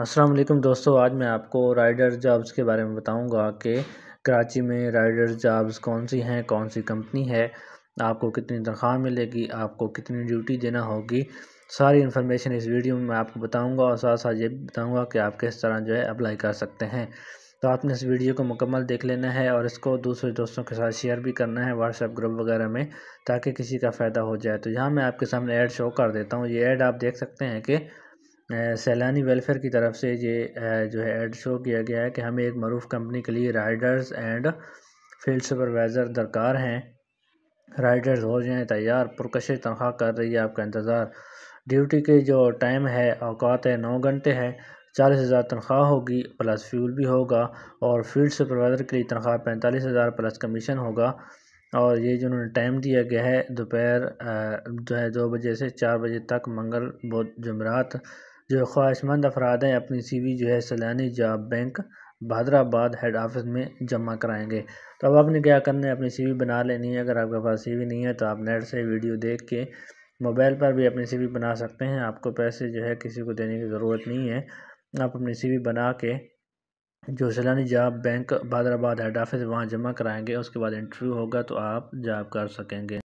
असलकम दोस्तों आज मैं आपको राइडर जॉब्स के बारे में बताऊंगा कि कराची में राइडर जॉब्स कौन सी हैं कौन सी कंपनी है आपको कितनी तनख्वाह मिलेगी आपको कितनी ड्यूटी देना होगी सारी इन्फॉर्मेशन इस वीडियो में मैं आपको बताऊंगा और साथ साथ ये बताऊंगा कि आप किस तरह जो है अप्लाई कर सकते हैं तो आपने इस वीडियो को मुकम्मल देख लेना है और इसको दूसरे दोस्तों के साथ शेयर भी करना है व्हाट्सएप ग्रुप वगैरह में ताकि किसी का फ़ायदा हो जाए तो यहाँ मैं आपके सामने ऐड शो कर देता हूँ ये ऐड आप देख सकते हैं कि सैलानी वेलफेयर की तरफ से ये जो है एड शो किया गया है कि हमें एक मरूफ कंपनी के लिए राइडर्स एंड फील्ड सुपरवाइज़र दरकार हैं राइडर्स हो जाएँ तैयार पुरकश तनख्वाह कर रही है आपका इंतज़ार ड्यूटी के जो टाइम है अवकात है नौ घंटे है चालीस हज़ार तनख्वाह होगी प्लस फ्यूल भी होगा और फील्ड सुपरवाइज़र के लिए तनख्वाह पैंतालीस हज़ार प्लस कमीशन होगा और ये जो उन्होंने टाइम दिया गया है दोपहर जो है दो बजे से चार बजे तक मंगल बुध जमरात जो ख्वाहिशमंद अफराद हैं अपनी सी वी जो है Sailani job bank Bahadrabad head office में जमा कराएंगे तो अब आपने क्या करना है अपनी सी वी बना लेनी है अगर आपके पास सी वी नहीं है तो आप नेट से वीडियो देख के मोबाइल पर भी अपनी सी वी बना सकते हैं आपको पैसे जो है किसी को देने की ज़रूरत नहीं है आप अपनी सी वी बना के जो Sailani job bank Bahadrabad head office वहाँ जमा कराएँगे उसके बाद इंटरव्यू होगा तो आप जॉब कर सकेंगे